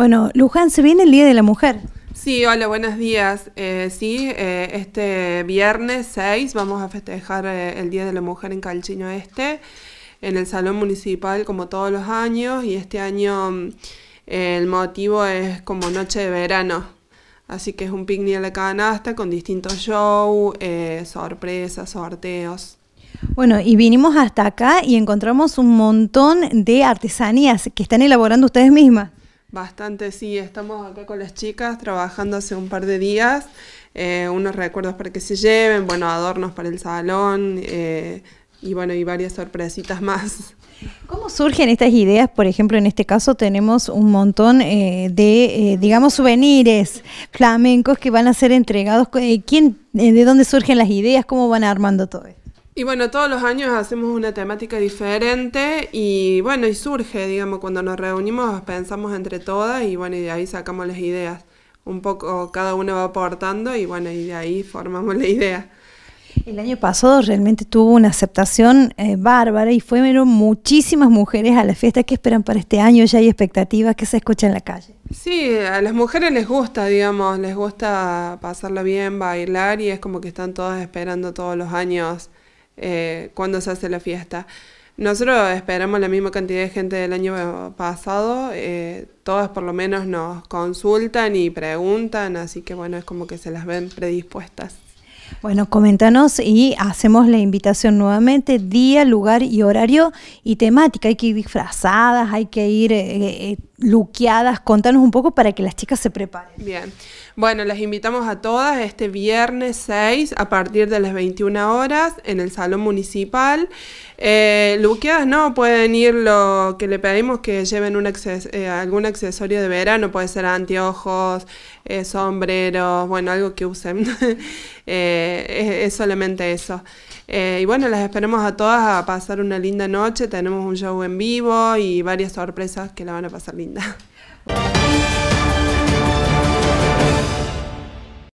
Bueno, Luján, se viene el Día de la Mujer. Sí, hola, buenos días. Eh, sí, eh, este viernes 6 vamos a festejar eh, el Día de la Mujer en Calchino Este, en el Salón Municipal, como todos los años, y este año mm, el motivo es como Noche de Verano. Así que es un picnic a la canasta con distintos shows, sorpresas, sorteos. Bueno, y vinimos hasta acá y encontramos un montón de artesanías que están elaborando ustedes mismas. Bastante, sí, estamos acá con las chicas trabajando hace un par de días, eh, unos recuerdos para que se lleven, bueno, adornos para el salón eh, y bueno, y varias sorpresitas más. ¿Cómo surgen estas ideas? Por ejemplo, en este caso tenemos un montón eh, de, digamos, souvenirs flamencos que van a ser entregados. ¿Quién, ¿De dónde surgen las ideas? ¿Cómo van armando todo esto? Y bueno, todos los años hacemos una temática diferente y bueno, y surge, digamos, cuando nos reunimos, pensamos entre todas y bueno, y de ahí sacamos las ideas. Un poco cada una va aportando y bueno, y de ahí formamos la idea. El año pasado realmente tuvo una aceptación eh, bárbara y fueron muchísimas mujeres a la fiesta. ¿Qué esperan para este año? ¿Ya hay expectativas? ¿Qué se escucha en la calle? Sí, a las mujeres les gusta, digamos, les gusta pasarla bien, bailar y es como que están todas esperando todos los años eh, cuando se hace la fiesta. Nosotros esperamos la misma cantidad de gente del año pasado, eh, todas por lo menos nos consultan y preguntan, así que bueno, es como que se las ven predispuestas. Bueno, coméntanos y hacemos la invitación nuevamente, día, lugar y horario y temática. Hay que ir disfrazadas, hay que ir eh, luqueadas. Contanos un poco para que las chicas se preparen. Bien. Bueno, las invitamos a todas este viernes 6 a partir de las 21 horas en el Salón Municipal. Eh, no, pueden ir lo que le pedimos que lleven un eh, algún accesorio de verano, puede ser anteojos, eh, sombreros, bueno, algo que usen. Eh, es, solamente eso. y bueno, las esperamos a todas a pasar una linda noche. Tenemos un show en vivo y varias sorpresas que la van a pasar linda.